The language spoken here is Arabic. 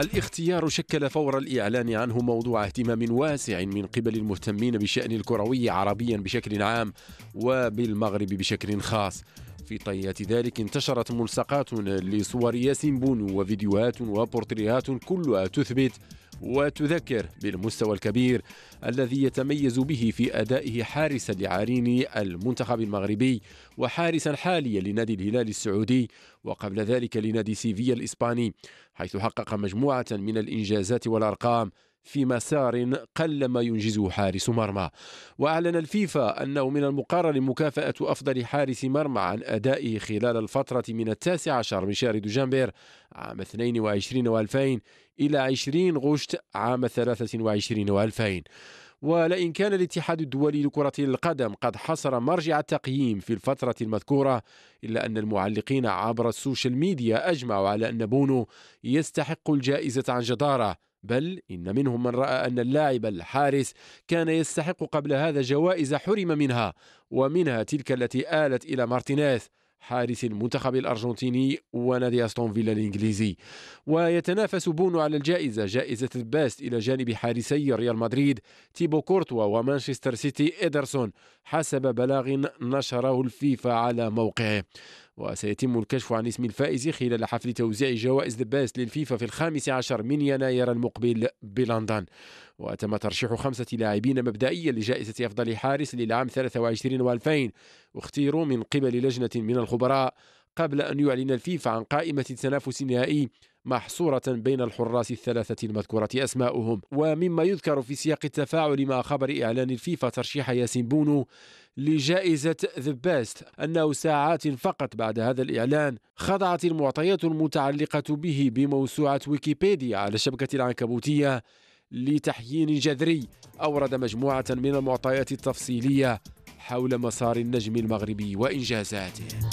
الاختيار شكل فور الإعلان عنه موضوع اهتمام واسع من قبل المهتمين بشأن الكروي عربيا بشكل عام وبالمغرب بشكل خاص في طيات ذلك انتشرت ملصقات لصور ياسين بونو وفيديوهات وبورتريهات كلها تثبت وتذكر بالمستوى الكبير الذي يتميز به في أدائه حارسا لعارين المنتخب المغربي وحارسا حاليا لنادي الهلال السعودي وقبل ذلك لنادي سيفيا الإسباني حيث حقق مجموعة من الإنجازات والأرقام في مسار قل ما ينجزه حارس مرمى وأعلن الفيفا أنه من المقرر مكافأة أفضل حارس مرمى عن أدائه خلال الفترة من التاسع عشر من شهر دجنبر عام 22 و2000 إلى 20 غشت عام 23 و2000 ولئن كان الاتحاد الدولي لكرة القدم قد حصر مرجع التقييم في الفترة المذكورة إلا أن المعلقين عبر السوشيال ميديا أجمعوا على أن بونو يستحق الجائزة عن جدارة بل إن منهم من رأى أن اللاعب الحارس كان يستحق قبل هذا جوائز حرم منها ومنها تلك التي آلت إلى مارتينيز حارس المنتخب الأرجنتيني ونادي أستون فيلا الإنجليزي ويتنافس بونو على الجائزة جائزة الباست إلى جانب حارسي ريال مدريد تيبو كورتوا ومانشستر سيتي إدرسون حسب بلاغ نشره الفيفا على موقعه وسيتم الكشف عن اسم الفائز خلال حفل توزيع جوائز دباس للفيفا في الخامس عشر من يناير المقبل بلندن وتم ترشيح خمسة لاعبين مبدئيا لجائزة أفضل حارس للعام 23 و2000 اختيروا من قبل لجنة من الخبراء قبل أن يعلن الفيفا عن قائمة التنافس النهائي محصورة بين الحراس الثلاثة المذكورة أسماؤهم ومما يذكر في سياق التفاعل مع خبر إعلان الفيفا ترشيح ياسين بونو لجائزة ذا بيست أنه ساعات فقط بعد هذا الإعلان خضعت المعطيات المتعلقة به بموسوعة ويكيبيديا على الشبكة العنكبوتية لتحيين جذري أورد مجموعة من المعطيات التفصيلية حول مسار النجم المغربي وإنجازاته